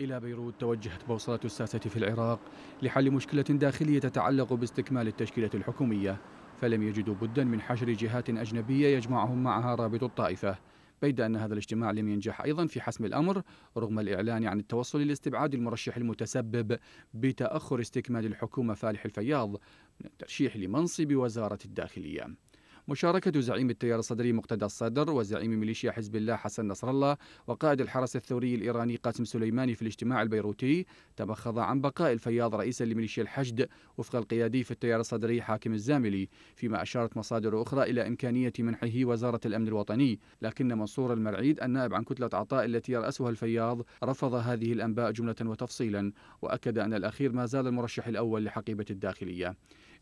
إلى بيروت توجهت بوصلة الساسة في العراق لحل مشكلة داخلية تتعلق باستكمال التشكيلة الحكومية فلم يجدوا بدا من حشر جهات أجنبية يجمعهم معها رابط الطائفة بيد أن هذا الاجتماع لم ينجح أيضا في حسم الأمر رغم الإعلان عن التوصل لاستبعاد المرشح المتسبب بتأخر استكمال الحكومة فالح الفياض من الترشيح لمنصب وزارة الداخلية مشاركة زعيم التيار الصدري مقتدى الصدر وزعيم ميليشيا حزب الله حسن نصر الله وقائد الحرس الثوري الإيراني قاسم سليماني في الاجتماع البيروتي تبخض عن بقاء الفياض رئيسا لميليشيا الحشد وفق القيادي في التيار الصدري حاكم الزاملي فيما أشارت مصادر أخرى إلى إمكانية منحه وزارة الأمن الوطني لكن منصور المرعيد النائب عن كتلة عطاء التي يرأسها الفياض رفض هذه الأنباء جملة وتفصيلا وأكد أن الأخير ما زال المرشح الأول لحقيبة الداخلية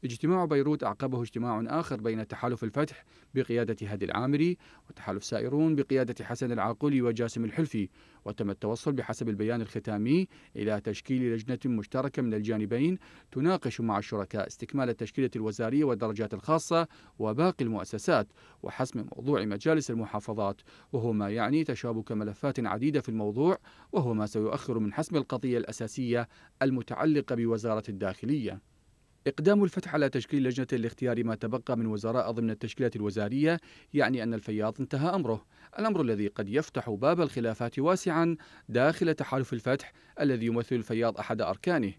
اجتماع بيروت أعقبه اجتماع آخر بين تحالف الفتح بقيادة هادي العامري وتحالف سائرون بقيادة حسن العاقلي وجاسم الحلفي وتم التوصل بحسب البيان الختامي إلى تشكيل لجنة مشتركة من الجانبين تناقش مع الشركاء استكمال التشكيلة الوزارية والدرجات الخاصة وباقي المؤسسات وحسم موضوع مجالس المحافظات وهو ما يعني تشابك ملفات عديدة في الموضوع وهو ما سيؤخر من حسم القضية الأساسية المتعلقة بوزارة الداخلية إقدام الفتح على تشكيل لجنة لاختيار ما تبقى من وزراء ضمن التشكيلات الوزارية يعني أن الفياض انتهى أمره الأمر الذي قد يفتح باب الخلافات واسعا داخل تحالف الفتح الذي يمثل الفياض أحد أركانه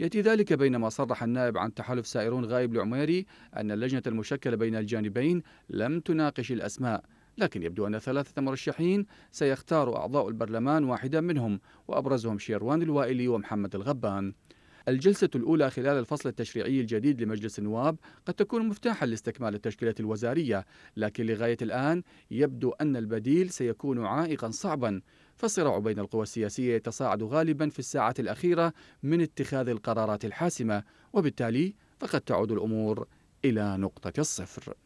يأتي ذلك بينما صرح النائب عن تحالف سائرون غايب العميري أن اللجنة المشكلة بين الجانبين لم تناقش الأسماء لكن يبدو أن ثلاثة مرشحين سيختار أعضاء البرلمان واحدا منهم وأبرزهم شيروان الوائلي ومحمد الغبان الجلسة الأولى خلال الفصل التشريعي الجديد لمجلس النواب قد تكون مفتاحا لاستكمال التشكيلة الوزارية لكن لغاية الآن يبدو أن البديل سيكون عائقا صعبا فالصراع بين القوى السياسية يتصاعد غالبا في الساعة الأخيرة من اتخاذ القرارات الحاسمة وبالتالي فقد تعود الأمور إلى نقطة الصفر